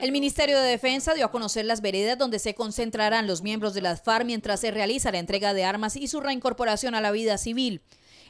El Ministerio de Defensa dio a conocer las veredas donde se concentrarán los miembros de las FAR mientras se realiza la entrega de armas y su reincorporación a la vida civil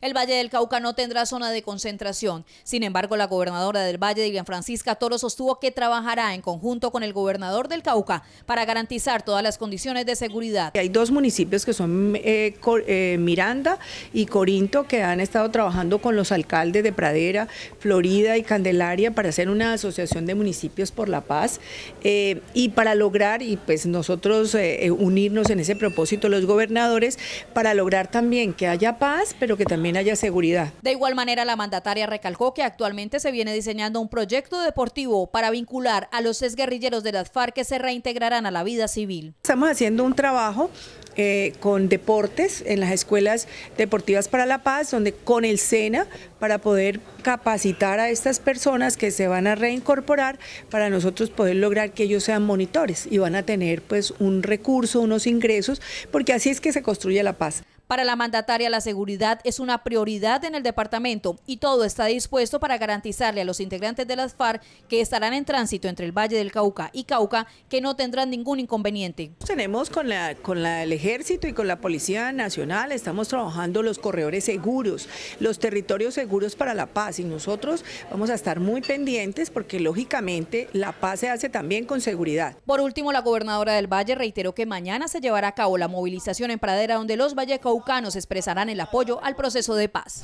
el Valle del Cauca no tendrá zona de concentración. Sin embargo, la gobernadora del Valle, Vivian Francisca Toro, sostuvo que trabajará en conjunto con el gobernador del Cauca para garantizar todas las condiciones de seguridad. Hay dos municipios que son eh, eh, Miranda y Corinto que han estado trabajando con los alcaldes de Pradera, Florida y Candelaria para hacer una asociación de municipios por la paz eh, y para lograr, y pues nosotros unirnos en ese propósito los gobernadores, para lograr también que haya paz, pero que también haya seguridad. De igual manera, la mandataria recalcó que actualmente se viene diseñando un proyecto deportivo para vincular a los exguerrilleros de las FARC que se reintegrarán a la vida civil. Estamos haciendo un trabajo eh, con deportes en las escuelas deportivas para la paz, donde con el SENA para poder capacitar a estas personas que se van a reincorporar para nosotros poder lograr que ellos sean monitores y van a tener pues un recurso, unos ingresos, porque así es que se construye la paz. Para la mandataria, la seguridad es una prioridad en el departamento y todo está dispuesto para garantizarle a los integrantes de las FARC que estarán en tránsito entre el Valle del Cauca y Cauca que no tendrán ningún inconveniente. Tenemos con, la, con el Ejército y con la Policía Nacional, estamos trabajando los corredores seguros, los territorios seguros para la paz y nosotros vamos a estar muy pendientes porque lógicamente la paz se hace también con seguridad. Por último, la gobernadora del Valle reiteró que mañana se llevará a cabo la movilización en Pradera donde los Cauca expresarán el apoyo al proceso de paz.